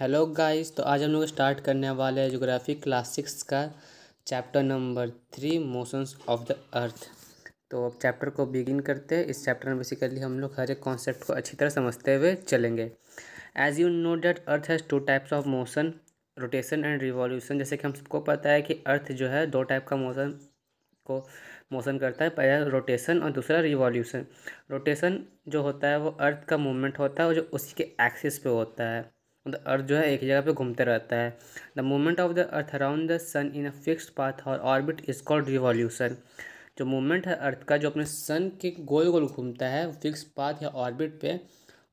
Hello guys तो आज हम लोग स्टार्ट करने वाले हैं जोग्राफी क्लास सिक्स का chapter number three motions of the earth तो अब चैप्टर को बिगिन करते हैं इस चैप्टर में बेसिकली हम लोग हर एक कॉन्सेप्ट को अच्छी तरह समझते हुए चलेंगे as you know that earth has two types of motion rotation and revolution जैसे कि हम सबको पता है कि अर्थ जो है दो टाइप का मोशन को मोशन करता है पहला रोटेशन और दूसरा रिवॉल्यूशन रोटेशन जो होता है वो अर्थ का मूवमेंट होता है और जो उसी के एक्सिस पे होता है मतलब अर्थ जो है एक जगह पे घूमते रहता है the movement of the earth around the sun in a fixed path और ऑर्बिट इज कॉल्ड रिवॉल्यूशन जो मूवमेंट है अर्थ का जो अपने सन के गोल गोल घूमता है फिक्स पाथ या ऑर्बिट पे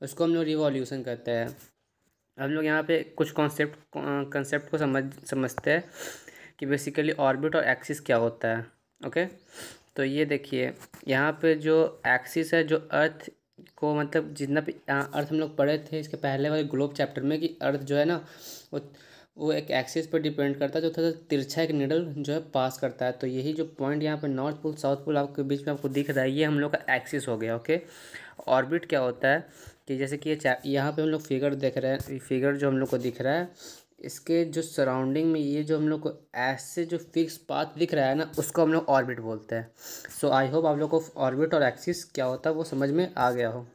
उसको हम लोग रिवॉल्यूशन कहते हैं हम लोग यहाँ पे कुछ कॉन्सेप्ट कंसेप्ट को समझ समझते हैं कि बेसिकली ऑर्बिट और एक्सिस क्या होता है ओके तो ये देखिए यहाँ पे जो एक्सिस है जो अर्थ को मतलब जितना भी अर्थ हम लोग पढ़े थे इसके पहले वाले ग्लोब चैप्टर में कि अर्थ जो है ना वो वो एक एक्सिस पर डिपेंड करता है जो थोड़ा सा तिरछा एक निडल जो है पास करता है तो यही जो पॉइंट यहाँ पर नॉर्थ पोल साउथ पोल आपके बीच में आपको दिख रहा है ये हम लोग का एक्सिस हो गया ओके ऑर्बिट क्या होता है कि जैसे कि ये यहाँ पे हम लोग फिगर देख रहे हैं फिगर जो हम लोग को दिख रहा है इसके जो सराउंडिंग में ये जो हम लोग को ऐसे जो फिक्स पाथ दिख रहा है ना उसको हम लोग ऑर्बिट बोलते हैं सो आई होप आप लोग को ऑर्बिट और एक्सिस क्या होता है वो समझ में आ गया हो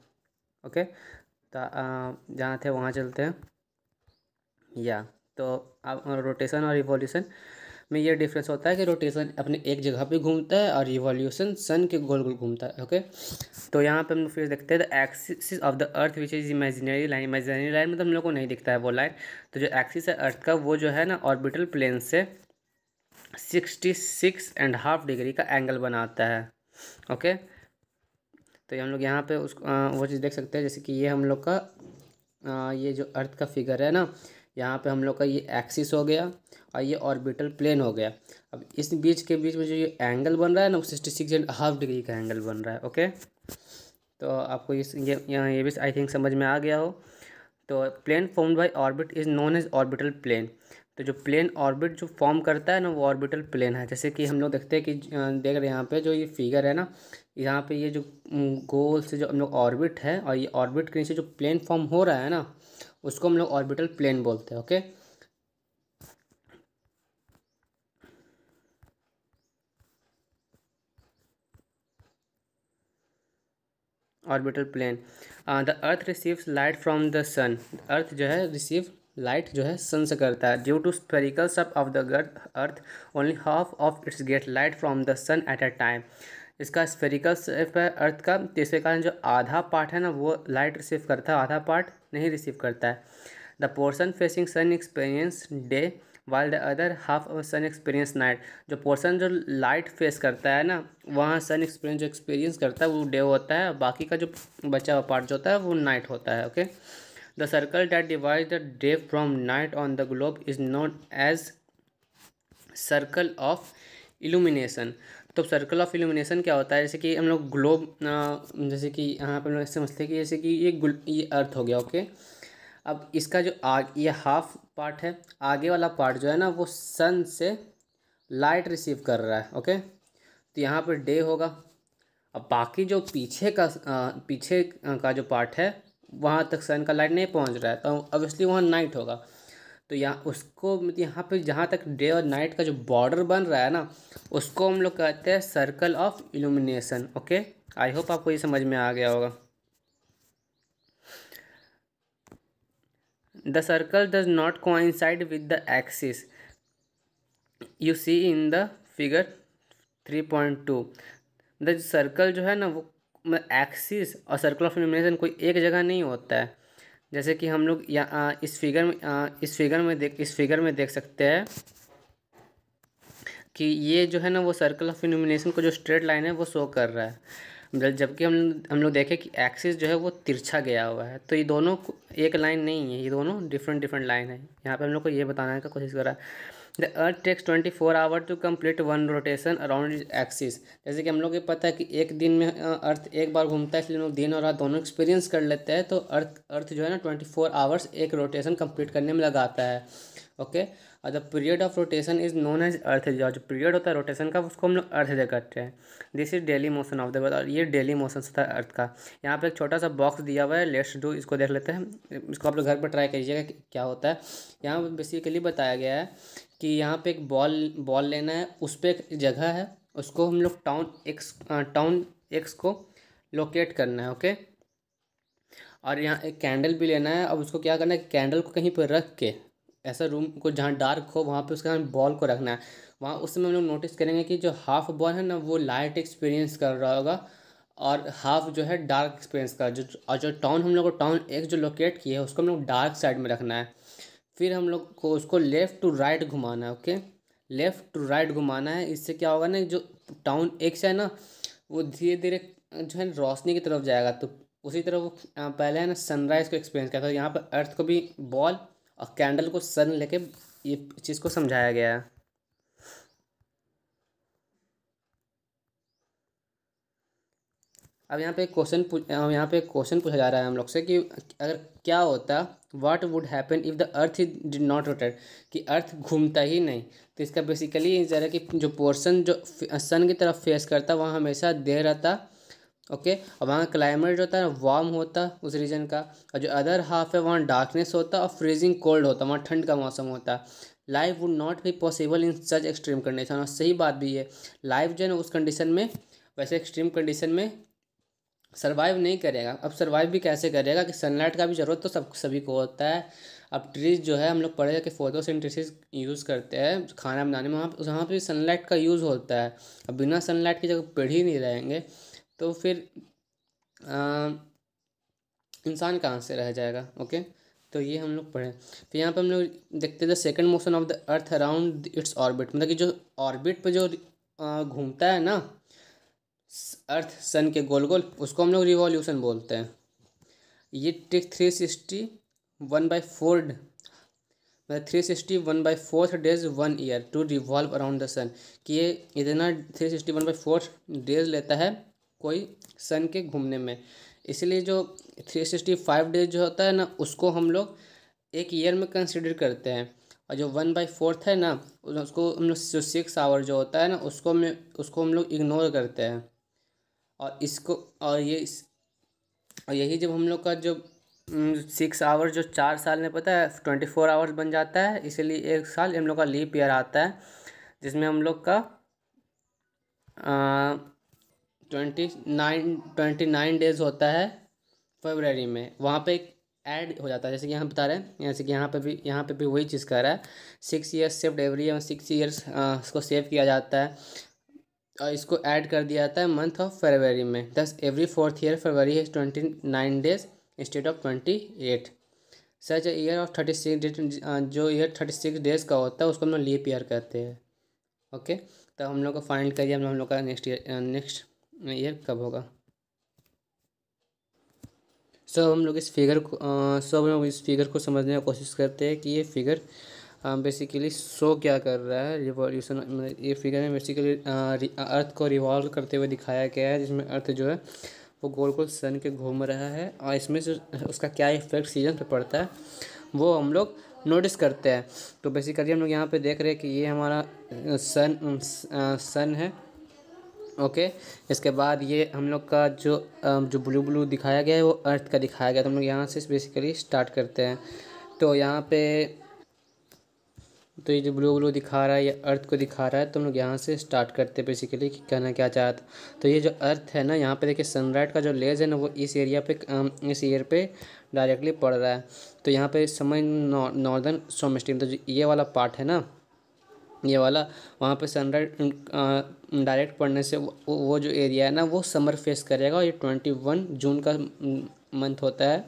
ओके जहाँ थे वहाँ चलते हैं या तो अब रोटेशन और रिवॉल्यूशन में ये डिफरेंस होता है कि रोटेशन अपने एक जगह पे घूमता है और रिवॉल्यूशन सन के गोल गोल घूमता है ओके तो यहाँ पे हम लोग फिर देखते हैं the axis of the earth which is imaginary line imaginary line मतलब हम लोग को नहीं दिखता है वो लाइन तो जो एक्सिस है अर्थ का वो जो है ना ऑर्बिटल प्लेन से sixty six and half degree का एंगल बनाता है ओके okay? तो हम लोग यहाँ पे उस आ, वो चीज़ देख सकते हैं जैसे कि ये हम लोग का आ, ये जो अर्थ का फिगर है ना यहाँ पे हम लोग का ये एक्सिस हो गया और ये ऑर्बिटल प्लेन हो गया अब इस बीच के बीच में जो ये एंगल बन रहा है ना वो sixty six and half degree का एंगल बन रहा है ओके तो आपको इस ये ये भी आई थिंक समझ में आ गया हो तो plane form by orbit is known as orbital plane तो जो प्लेन ऑर्बिट जो फॉर्म करता है ना वो ऑर्बिटल प्लेन है जैसे कि हम लोग देखते हैं कि देख रहे हैं यहाँ पे जो ये फिगर है ना यहाँ पे ये जो गोल से जो हम लोग ऑर्बिट है और ये ऑर्बिट के नीचे जो प्लेन फॉर्म हो रहा है ना उसको हम लोग ऑर्बिटल प्लेन बोलते हैं okay orbital plane the earth receives light from the sun earth जो है रिसीव लाइट जो है सन से करता है due to spherical sub of the earth only half of its get light from the sun at a time इसका spherical shape है earth का तो इसके कारण जो आधा पार्ट है ना वो लाइट रिसीव करता है आधा पार्ट नहीं रिसीव करता है the portion facing sun experience day while the other half of sun experience night जो पोर्सन जो लाइट फेस करता है ना वहाँ सन एक्सपीरियंस जो एक्सपीरियंस करता है वो डे होता है बाकी का जो बचा हुआ पार्ट जो होता है वो नाइट होता है okay the circle that divide the day from night on the globe is known as circle of illumination तो सर्कल ऑफ इल्यूमिनेशन क्या होता है जैसे कि हम लोग ग्लोब जैसे कि यहाँ पर हम लोग समझते हैं कि जैसे कि ये ये अर्थ हो गया ओके अब इसका जो आग ये हाफ पार्ट है आगे वाला पार्ट जो है ना वो सन से लाइट रिसीव कर रहा है ओके तो यहाँ पर डे होगा अब बाकी जो पीछे का पीछे का जो पार्ट है वहाँ तक सन का लाइट नहीं पहुँच रहा है तो ऑब्वियसली वहाँ नाइट होगा तो यहाँ उसको मतलब यहाँ पे जहाँ तक डे और नाइट का जो बॉर्डर बन रहा है ना उसको हम लोग कहते हैं circle of illumination okay I hope आपको ये समझ में आ गया होगा the circle does not coincide with the axis you see in the figure three point two the circle जो है ना वो एक्सिस और सर्कल ऑफ इल्यूमिनेशन कोई एक जगह नहीं होता है जैसे कि हम लोग या इस फिगर में इस फिगर में देख इस फिगर में देख सकते हैं कि ये जो है ना वो सर्कल ऑफ इनमिनेशन को जो स्ट्रेट लाइन है वो शो कर रहा है जबकि हम हम लोग देखें कि एक्सिस जो है वो तिरछा गया हुआ है तो ये दोनों एक लाइन नहीं है ये दोनों डिफरेंट डिफरेंट लाइन है यहाँ पे हम लोग को ये बताने का कोशिश कर रहा है the earth takes twenty four hour to complete one rotation around axis जैसे कि हम लोग ये पता है कि एक दिन में अर्थ एक बार घूमता है इसलिए हम लोग दिन और रात दोनों एक्सपीरियंस कर लेते हैं तो अर्थ अर्थ जो है ना ट्वेंटी फोर आवर्स एक रोटेशन कम्प्लीट करने में लगाता है ओके और the period of rotation is known as earth जो पीरियड होता है रोटेशन का उसको हम लोग अर्थ दे करते हैं this is daily motion of the world और ये डेली मोशन होता है अर्थ का यहाँ पे एक छोटा सा बॉक्स दिया हुआ है लेट्स डू इसको देख लेते हैं इसको आप लोग घर पर ट्राई करिएगा क्या होता है यहाँ पर बेसिकली बताया गया है कि यहाँ पे एक बॉल बॉल लेना है उस पर एक जगह है उसको हम लोग टाउन एक्स टाउन एक्स को लोकेट करना है ओके और यहाँ एक कैंडल भी लेना है अब उसको क्या करना है कैंडल को कहीं पर रख के ऐसा रूम को जहाँ डार्क हो वहाँ पे उसके हम बॉल को रखना है वहाँ उस समय हम लोग नोटिस करेंगे कि जो हाफ बॉल है ना वो लाइट एक्सपीरियंस कर रहा होगा और हाफ जो है डार्क एक्सपीरियंस कर जो और जो टाउन हम लोग को टाउन एक जो लोकेट किया है उसको हम लोग डार्क साइड में रखना है फिर हम लोग को उसको लेफ़्ट टू राइट घुमाना है ओके लेफ़्ट टू राइट घुमाना है इससे क्या होगा ना जो टाउन एक्स है ना वो धीरे धीरे जो है रोशनी की तरफ जाएगा तो उसी तरह वो पहले है ना सनराइज़ को एक्सपीरियंस किया था यहाँ पर अर्थ को भी बॉल और कैंडल को सन लेके ये चीज़ को समझाया गया है अब यहाँ पे क्वेश्चन यहाँ पे क्वेश्चन पूछा जा रहा है हम लोग से कि अगर क्या होता what would happen if the earth is did not rotate कि अर्थ घूमता ही नहीं तो इसका बेसिकली जरा कि जो पोर्सन जो सन की तरफ फेस करता वहाँ हमेशा देर रहता ओके और वहाँ का क्लाइमेट जो होता है वार्म होता उस रीजन का और जो अदर हाफ है वहाँ डार्कनेस होता और फ्रीजिंग कोल्ड होता वहाँ ठंड का मौसम होता life would not be possible in such extreme condition और सही बात भी है लाइफ जो है ना उस कंडीशन में वैसे एक्सट्रीम कंडीशन में सर्वाइव नहीं करेगा अब सर्वाइव भी कैसे करेगा कि सनलाइट का भी ज़रूरत तो सब सभी को होता है अब ट्रीज जो है हम लोग पढ़ेगा कि फोटोसिंथेसिस यूज़ करते हैं खाना बनाने में वहाँ वहाँ पर सनलाइट का यूज़ होता है अब बिना सनलाइट की जगह पेड़ ही नहीं रहेंगे तो फिर इंसान कहाँ से रह जाएगा ओके तो ये हम लोग पढ़ें फिर तो यहाँ पर हम लोग देखते थे second motion of the earth around its orbit मतलब कि जो ऑर्बिट पर जो घूमता है ना अर्थ सन के गोल गोल उसको हम लोग रिवॉल्यूशन बोलते हैं ये trick three sixty one by four मतलब three sixty one by fourth days one year to revolve around the sun कि ये इतना three sixty one by fourth days लेता है कोई सन के घूमने में इसलिए जो थ्री सिक्सटी फाइव डेज जो होता है ना उसको हम लोग एक ईयर में कंसिडर करते हैं और जो वन बाई फोर्थ है ना उसको हम लोग सिक्स आवर जो होता है ना उसको में उसको हम लोग इग्नोर करते हैं और इसको और ये इस और यही जब हम लोग का जो सिक्स आवर्स जो चार साल में पता है ट्वेंटी फोर आवर्स बन जाता है इसीलिए एक साल हम लोग का लीप ईयर आता है जिसमें हम लोग का twenty nine twenty nine days होता है फरवरी में वहाँ पे एक ऐड हो जाता है जैसे कि यहाँ बता रहे हैं जैसे कि यहाँ पे भी यहाँ पे भी वही चीज़ कह रहा है six years saved every year six years इसको सेव किया जाता है इसको ऐड कर दिया जाता है मंथ ऑफ फरवरी में दस एवरी फोर्थ ईयर फरवरी है twenty nine days instead of twenty eight such year of thirty six date जो ईयर थर्टी सिक्स डेज का होता है उसको हम लोग लीप ईयर कहते हैं ओके तो हम लोग का फाइनल करिए हम लोग का नेक्स्ट ईयर नेक्स्ट ईयर कब होगा सो so, हम लोग इस फिगर को सो so, हम लोग इस फिगर को समझने की कोशिश करते हैं कि ये फिगर बेसिकली शो क्या कर रहा है रिवॉल्यूशन मतलब ये फिगर में बेसिकली अर्थ को रिवॉल्व करते हुए दिखाया गया है जिसमें अर्थ जो है वो गोल गोल सन के घूम रहा है और इसमें से उसका क्या इफेक्ट सीजन पे पड़ता है वो हम लोग नोटिस करते हैं तो बेसिकली हम लोग यहाँ पे देख रहे हैं कि ये हमारा सन सन है ओके okay, इसके बाद ये हम लोग का जो जो ब्लू ब्लू दिखाया गया है वो अर्थ का दिखाया गया तो हम लोग यहाँ से बेसिकली स्टार्ट करते हैं तो यहाँ पे तो ये जो ब्लू ब्लू दिखा रहा है ये अर्थ को दिखा रहा है तो हम लोग यहाँ से स्टार्ट करते हैं बेसिकली कि कहना क्या चाहता तो ये जो अर्थ है ना यहाँ पे देखिए सनराइट का जो लेज है ना वो इस एरिया पे इस ईयर पे डायरेक्टली पड़ रहा है तो यहाँ पे समय नॉर्दर्न नौ, स्ट्रीम तो जो ये वाला पार्ट है ना ये वाला वहाँ पे सनराइट डायरेक्ट पड़ने से वो, वो जो एरिया है ना वो समर फेस करेगा ये ट्वेंटी वन जून का मंथ होता है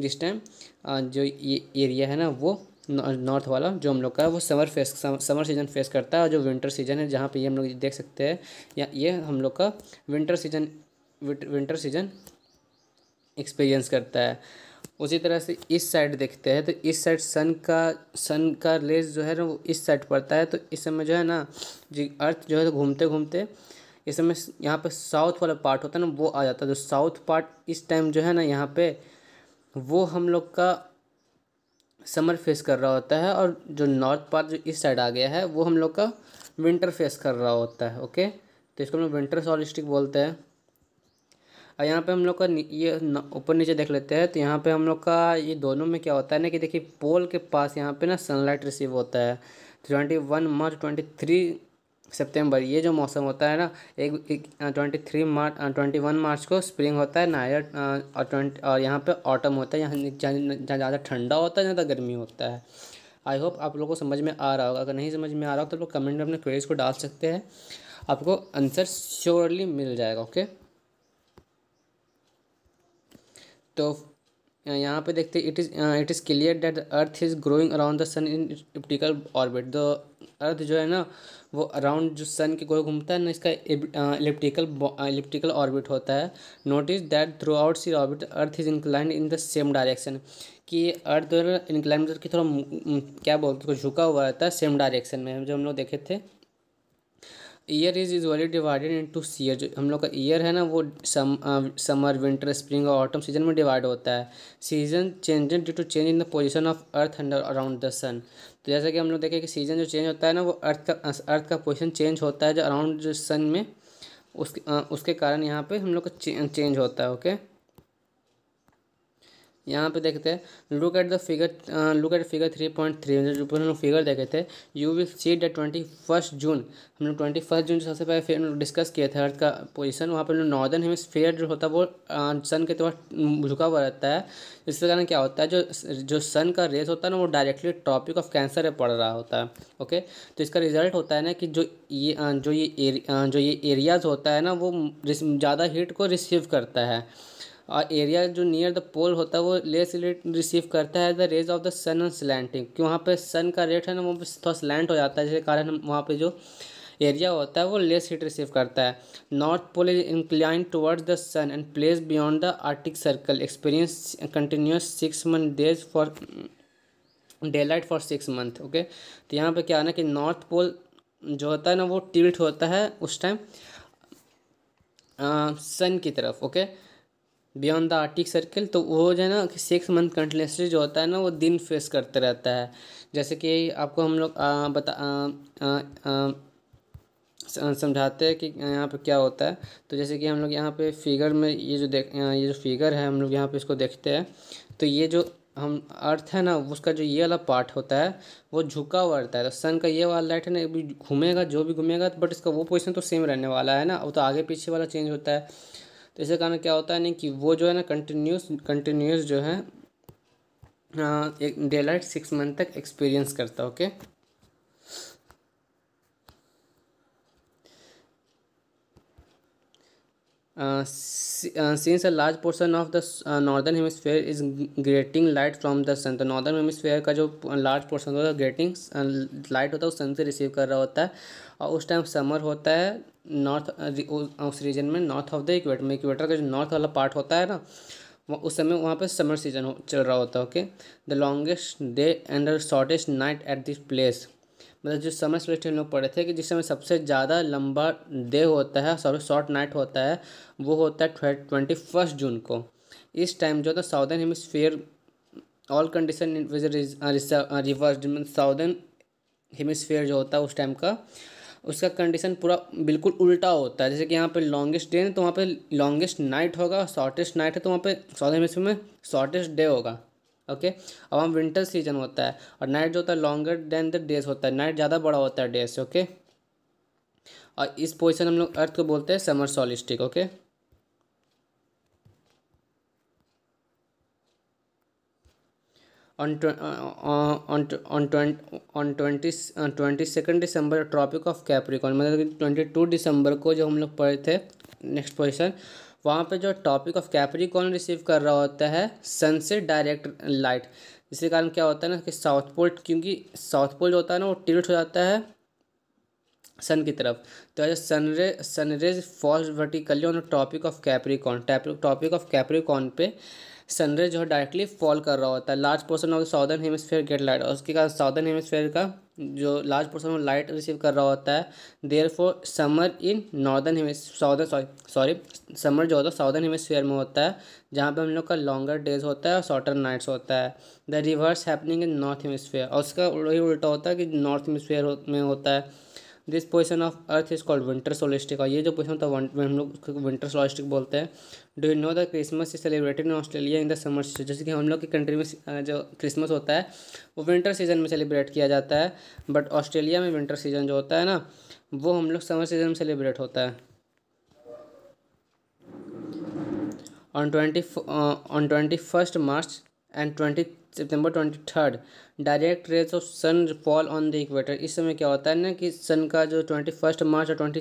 जिस टाइम जो ये एरिया है ना वो नॉर्थ वाला जो हम लोग का वो summer face summer season face करता है और जो विंटर सीजन है जहाँ पे ये हम लोग देख सकते हैं या ये हम लोग का winter season winter season experience करता है उसी तरह से इस साइड देखते हैं तो इस साइड सन का सन का रेज जो है ना वो इस साइड पड़ता है तो इस समय जो है ना जी अर्थ जो है तो घूमते घूमते इस समय यहाँ पर साउथ वाला पार्ट होता है ना वो आ जाता है तो साउथ पार्ट इस टाइम जो है ना यहाँ पे वो हम लोग का समर फेस कर रहा होता है और जो नॉर्थ पार्ट जो इस साइड आ गया है वो हम लोग का विंटर फेस कर रहा होता है ओके तो इसको हम लोग विंटर सॉलिस्टिक बोलते हैं और यहाँ पे हम लोग का ये ऊपर नीचे देख लेते हैं तो यहाँ पे हम लोग का ये दोनों में क्या होता है ना कि देखिए पोल के पास यहाँ पे ना सनलाइट रिसीव होता है twenty one March twenty three सितंबर ये जो मौसम होता है ना एक twenty three March twenty one March को स्प्रिंग होता है नायर और ट्वेंटी और यहाँ पे ऑटम होता है यहाँ जहाँ ज़्यादा ठंडा होता है ज़्यादा गर्मी होता है आई होप आप लोगों को समझ में आ रहा होगा अगर नहीं समझ में आ रहा हो तो लोग कमेंट में अपने क्वेरीज को डाल सकते हैं आपको आंसर श्योरली मिल जाएगा ओके तो यहाँ पे देखते it is it is clear that the earth is growing around the sun in elliptical orbit the earth जो है ना वो अराउंड जो सन के गोल घूमता है ना इसका इलिप्टिकल इलिप्टिकल ऑर्बिट होता है notice that through the orbit earth is inclined in the same direction कि अर्थ इंक्लाइंड की थोड़ा क्या बोलते हैं झुका हुआ रहता है सेम डायरेक्शन में जो हम लोग देखे थे year is usually divided into सीयर जो हम लोग का ईयर है ना वो सम समर विंटर स्प्रिंग और ऑटम सीजन में डिवाइड होता है season changed due to change in the position of earth under around the sun तो जैसा कि हम लोग देखें कि सीजन जो चेंज होता है ना वो अर्थ का अर्थ का पोजीशन चेंज होता है जो अराउंड सन में उसके आ, उसके कारण यहाँ पे हम लोग का चेंज होता है ओके okay? यहाँ पे देखते हैं look at the figure look at figure three point three जो हम लोग फिगर देखे थे you will see that twenty first June हम लोग ट्वेंटी फर्स्ट जून सबसे पहले फिर डिस्कस किया था अर्थ का पोजीशन वहाँ पर नॉर्दर्न हेमिसफेयर जो होता है वो सन uh, के तौर झुका हुआ रहता है इसके कारण क्या होता है जो जो सन का रेस होता है ना वो डायरेक्टली टॉपिक ऑफ कैंसर पे पड़ रहा होता है ओके तो इसका रिजल्ट होता है ना कि जो ये uh, जो ये uh, जो ये एरियाज़ होता है ना वो ज़्यादा हीट को रिसीव करता है और एरिया जो नियर द पोल होता है वो लेस रिसीव करता है the rays of the sun and slanting क्योंकि वहाँ पे सन का रेट है ना वो थोड़ा स्लैंट हो जाता है जिसके कारण हम वहाँ पे जो एरिया होता है वो लेस हीट रिसीव करता है north pole is incline towards the sun and place beyond the arctic circle experience continuous six month days for day light for six month okay तो यहाँ पे क्या ना कि नॉर्थ पोल जो होता है ना वो टिल्ट होता है उस टाइम सन की तरफ okay okay? Beyond the arctic circle तो वो जो है ना कि सिक्स मंथ कंटिन्यूसली जो होता है ना वो दिन फेस करते रहता है जैसे कि आपको हम लोग बता समझाते हैं कि यहाँ पे क्या होता है तो जैसे कि हम लोग यहाँ पे फिगर में ये जो देख ये जो फिगर है हम लोग यहाँ पे इसको देखते हैं तो ये जो हम अर्थ है ना उसका जो ये वाला पार्ट होता है वो झुका हुआ रहता है तो सन का ये वाला लाइट है ना अभी घूमेगा जो भी घूमेगा बट इसका वो पोजिशन तो सेम रहने वाला है ना वो तो आगे पीछे वाला चेंज होता है तो इसके कारण क्या होता है नहीं कि वो जो है ना कंटिन्यूस कंटिन्यूस जो है एक डे लाइट सिक्स मंथ तक एक्सपीरियंस करता है okay since a large portion of the northern hemisphere is getting light from the sun तो नॉर्दर्न हेमिसफेयर का जो लार्ज पोर्सन होता है ग्रेटिंग लाइट होता है वो सन से रिसीव कर रहा होता है और उस टाइम समर होता है नॉर्थ uh, उस रीजन uh, में नॉर्थ ऑफ द इक्वेटर में इक्वेटर का जो नॉर्थ वाला पार्ट होता है ना उस समय वहाँ पे समर सीजन हो चल रहा होता है okay the longest day and the shortest night at this place मतलब जो समर स्पेलिस्ट हम लोग पढ़े थे कि जिस समय सबसे ज़्यादा लंबा डे होता है सॉरी शॉर्ट नाइट होता है वो होता है ट्वेंटी फर्स्ट जून को इस टाइम जो होता है southern hemisphere all condition reverse southern hemisphere जो होता है उस टाइम का उसका कंडीशन पूरा बिल्कुल उल्टा होता है जैसे कि यहाँ पे लॉन्गेस्ट डे है तो वहाँ पे लॉन्गेस्ट नाइट होगा शॉर्टेस्ट नाइट है तो वहाँ पे सौदे हेमिस्फीयर में शॉर्टेस्ट डे होगा ओके अब हम विंटर सीजन होता है और नाइट जो होता है लॉन्गर देन द डेज होता है नाइट ज़्यादा बड़ा होता है डेज से ओके और इस पोजिशन हम लोग अर्थ को बोलते हैं summer solstice okay on twenty twenty second December tropic of Capricorn मतलब ट्वेंटी टू दिसंबर को जो हम लोग पढ़े थे नेक्स्ट क्वेश्चन वहाँ पे जो टॉपिक ऑफ कैप्रिकॉन रिसीव कर रहा होता है सन से डायरेक्ट लाइट जिसके कारण क्या होता है ना कि साउथ पोल क्योंकि साउथ पोल जो होता है ना वो टिल्ट हो जाता है सन की तरफ तो ऐसे sunray sunrays falls vertically on tropic of Capricorn tropic of Capricorn पे सनरेज जो है डायरेक्टली फॉल कर रहा होता है large portion of southern hemisphere get light और उसके कारण साउदर्न हेमस्फेयर का जो large portion of light receive कर रहा होता है therefore summer in northern southern sorry summer जो होता है साउदर्न हेमस्फेयर में होता है जहाँ पे हम लोग का लॉन्गर डेज होता है और शॉर्टर नाइट्स होता है the reverse happening in north hemisphere और उसका वही उल्टा होता है कि नॉर्थ हेमिसफेयर में होता है this position of earth is called winter solstice और ये जो पोजिशन होता है हम लोग विंटर सोलिस्टिक बोलते हैं do you know the Christmas is celebrated in Australia in the summer season जैसे कि हम लोग की कंट्री में जो क्रिसमस होता है वो विंटर सीजन में सेलिब्रेट किया जाता है बट ऑस्ट्रेलिया में विंटर सीजन जो होता है ना वो हम लोग समर सीजन में सेलिब्रेट होता है on twenty on twenty first March and twenty September twenty third direct rays of sun fall on the equator इस समय क्या होता है ना कि सन का जो ट्वेंटी फर्स्ट मार्च और ट्वेंटी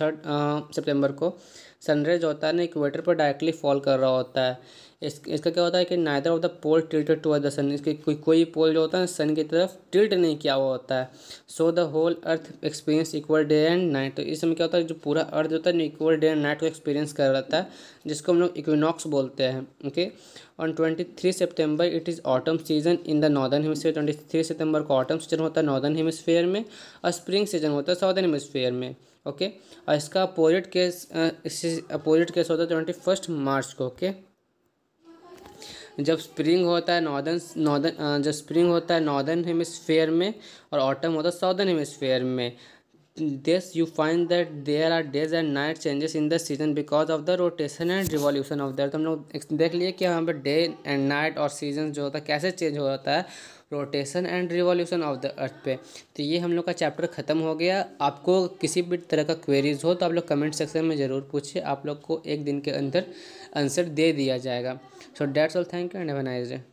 थर्ड सितंबर को सनराइज होता है ना इक्वेटर पर डायरेक्टली फॉल कर रहा होता है इस इसका क्या होता है कि neither of the pole tilted toward the sun इसके कोई कोई पोल जो होता है सन की तरफ टिल्ट नहीं किया हुआ होता है so the whole earth experience equal day and night तो इस समय क्या होता है जो पूरा अर्थ होता है इक्वल डे एंड नाइट को एक्सपीरियंस कर रहा था जिसको हम लोग इक्विनॉक्स बोलते हैं okay on twenty three September it is autumn season in the northern hemisphere twenty three सितंबर को ऑटम सीजन होता है नॉर्दर्न हेमस्फेयर में और स्प्रिंग सीजन होता है साउदर्न हेमस्फेयर में ओके और इसका अपोजिट केस इस अपोजिट केस होता है ट्वेंटी फर्स्ट मार्च को ओके जब स्प्रिंग होता है नॉर्दर्न नॉर्दर्न जब स्प्रिंग होता है नॉर्दर्न हेमिसफेयर में और ऑटम होता है साउदर्न हेमिसफेयर में this you find that there are days and night changes in the season because of the rotation and revolution of the हम लोग देख लिए कि यहाँ पर डे एंड नाइट और सीजन जो होता है कैसे चेंज हो जाता है rotation and revolution of the earth पे तो ये हम लोग का चैप्टर ख़त्म हो गया आपको किसी भी तरह का क्वेरीज हो तो आप लोग कमेंट सेक्शन में ज़रूर पूछिए आप लोग को एक दिन के अंदर आंसर दे दिया जाएगा so that's all thank you and have nice day